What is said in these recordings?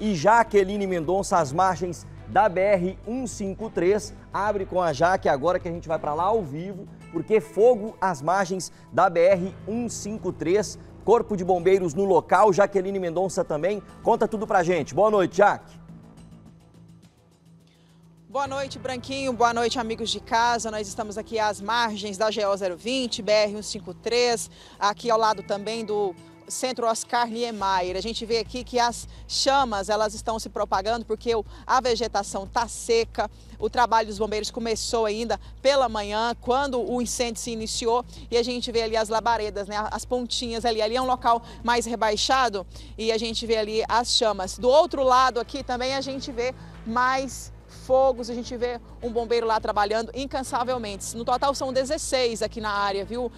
e Jaqueline Mendonça às margens da BR 153. Abre com a Jaque agora que a gente vai para lá ao vivo, porque fogo às margens da BR 153. Corpo de Bombeiros no local, Jaqueline Mendonça também. Conta tudo a gente. Boa noite, Jaque. Boa noite, Branquinho. Boa noite, amigos de casa. Nós estamos aqui às margens da GO 020, BR 153, aqui ao lado também do Centro Oscar Niemeyer. A gente vê aqui que as chamas elas estão se propagando porque a vegetação está seca. O trabalho dos bombeiros começou ainda pela manhã, quando o incêndio se iniciou. E a gente vê ali as labaredas, né, as pontinhas ali. Ali é um local mais rebaixado e a gente vê ali as chamas. Do outro lado aqui também a gente vê mais fogos, a gente vê um bombeiro lá trabalhando incansavelmente. No total são 16 aqui na área, viu?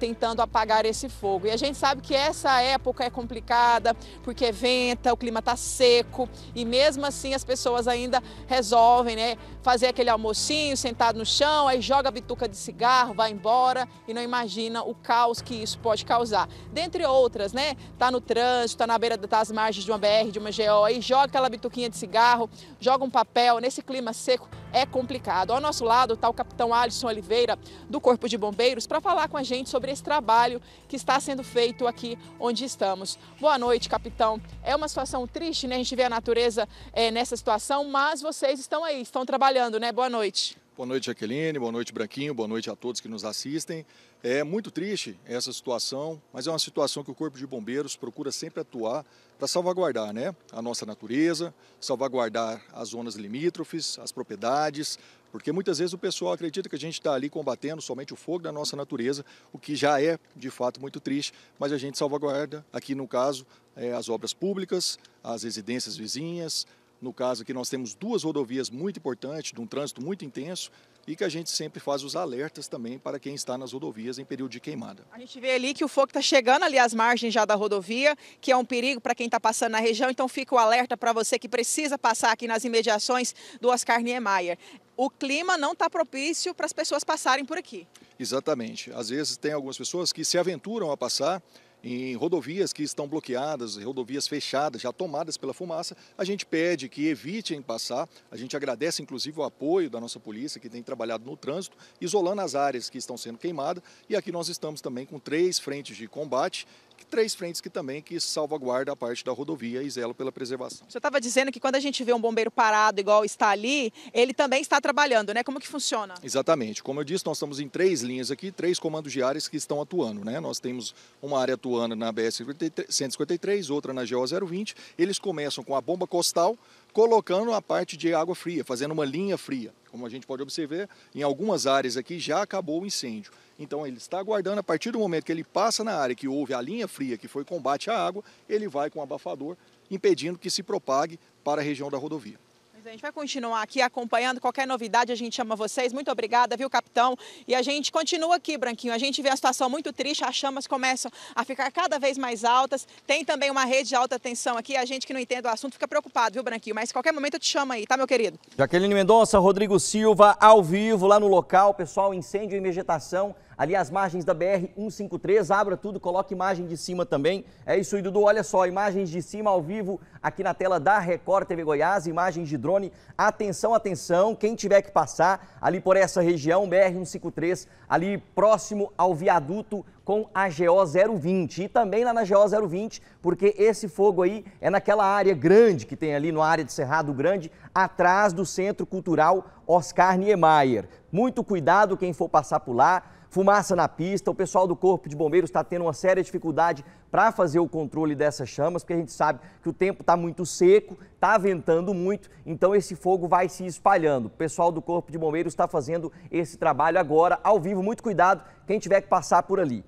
tentando apagar esse fogo. E a gente sabe que essa época é complicada, porque venta, o clima está seco, e mesmo assim as pessoas ainda resolvem né, fazer aquele almocinho sentado no chão, aí joga a bituca de cigarro, vai embora e não imagina o caos que isso pode causar. Dentre outras, né? Tá no trânsito, tá na beira das margens de uma BR, de uma GO, aí joga aquela bituquinha de cigarro, joga um papel, nesse clima seco é complicado. Ao nosso lado está o capitão Alisson Oliveira, do Corpo de Bombeiros, para falar com a gente sobre esse trabalho que está sendo feito aqui onde estamos. Boa noite, capitão. É uma situação triste, né? A gente vê a natureza é, nessa situação, mas vocês estão aí, estão trabalhando, né? Boa noite. Boa noite, Jaqueline. Boa noite, Branquinho. Boa noite a todos que nos assistem. É muito triste essa situação, mas é uma situação que o Corpo de Bombeiros procura sempre atuar para salvaguardar né? a nossa natureza, salvaguardar as zonas limítrofes, as propriedades, porque muitas vezes o pessoal acredita que a gente está ali combatendo somente o fogo da nossa natureza, o que já é de fato muito triste, mas a gente salvaguarda, aqui no caso, é, as obras públicas, as residências vizinhas, no caso aqui, nós temos duas rodovias muito importantes, de um trânsito muito intenso, e que a gente sempre faz os alertas também para quem está nas rodovias em período de queimada. A gente vê ali que o fogo está chegando ali às margens já da rodovia, que é um perigo para quem está passando na região, então fica o alerta para você que precisa passar aqui nas imediações do Oscar Niemeyer. O clima não está propício para as pessoas passarem por aqui. Exatamente. Às vezes tem algumas pessoas que se aventuram a passar em rodovias que estão bloqueadas, rodovias fechadas, já tomadas pela fumaça, a gente pede que evitem passar. A gente agradece inclusive o apoio da nossa polícia que tem trabalhado no trânsito, isolando as áreas que estão sendo queimadas. E aqui nós estamos também com três frentes de combate três frentes que também que salvaguarda a parte da rodovia e zela pela preservação. Você estava dizendo que quando a gente vê um bombeiro parado igual está ali, ele também está trabalhando, né? Como que funciona? Exatamente. Como eu disse, nós estamos em três linhas aqui, três comandos de áreas que estão atuando, né? Nós temos uma área atuando na BS 153, outra na GO 020. Eles começam com a bomba costal, colocando a parte de água fria, fazendo uma linha fria. Como a gente pode observar, em algumas áreas aqui já acabou o incêndio. Então ele está aguardando, a partir do momento que ele passa na área que houve a linha fria, que foi combate à água, ele vai com o abafador, impedindo que se propague para a região da rodovia. A gente vai continuar aqui acompanhando. Qualquer novidade, a gente chama vocês. Muito obrigada, viu, capitão? E a gente continua aqui, Branquinho. A gente vê a situação muito triste, as chamas começam a ficar cada vez mais altas. Tem também uma rede de alta tensão aqui. A gente que não entende o assunto fica preocupado, viu, Branquinho? Mas qualquer momento eu te chamo aí, tá, meu querido? Jaqueline Mendonça, Rodrigo Silva, ao vivo lá no local. Pessoal, incêndio e vegetação ali as margens da BR-153. Abra tudo, coloque imagem de cima também. É isso aí, Dudu. Olha só, imagens de cima ao vivo aqui na tela da Record TV Goiás, imagens de drone. Atenção, atenção, quem tiver que passar ali por essa região, BR-153, ali próximo ao viaduto com a GO 020 e também lá na GO 020, porque esse fogo aí é naquela área grande que tem ali, na área de Cerrado Grande, atrás do Centro Cultural Oscar Niemeyer. Muito cuidado quem for passar por lá fumaça na pista. O pessoal do Corpo de Bombeiros está tendo uma séria dificuldade para fazer o controle dessas chamas, porque a gente sabe que o tempo está muito seco, está ventando muito, então esse fogo vai se espalhando. O pessoal do Corpo de Bombeiros está fazendo esse trabalho agora, ao vivo, muito cuidado, quem tiver que passar por ali.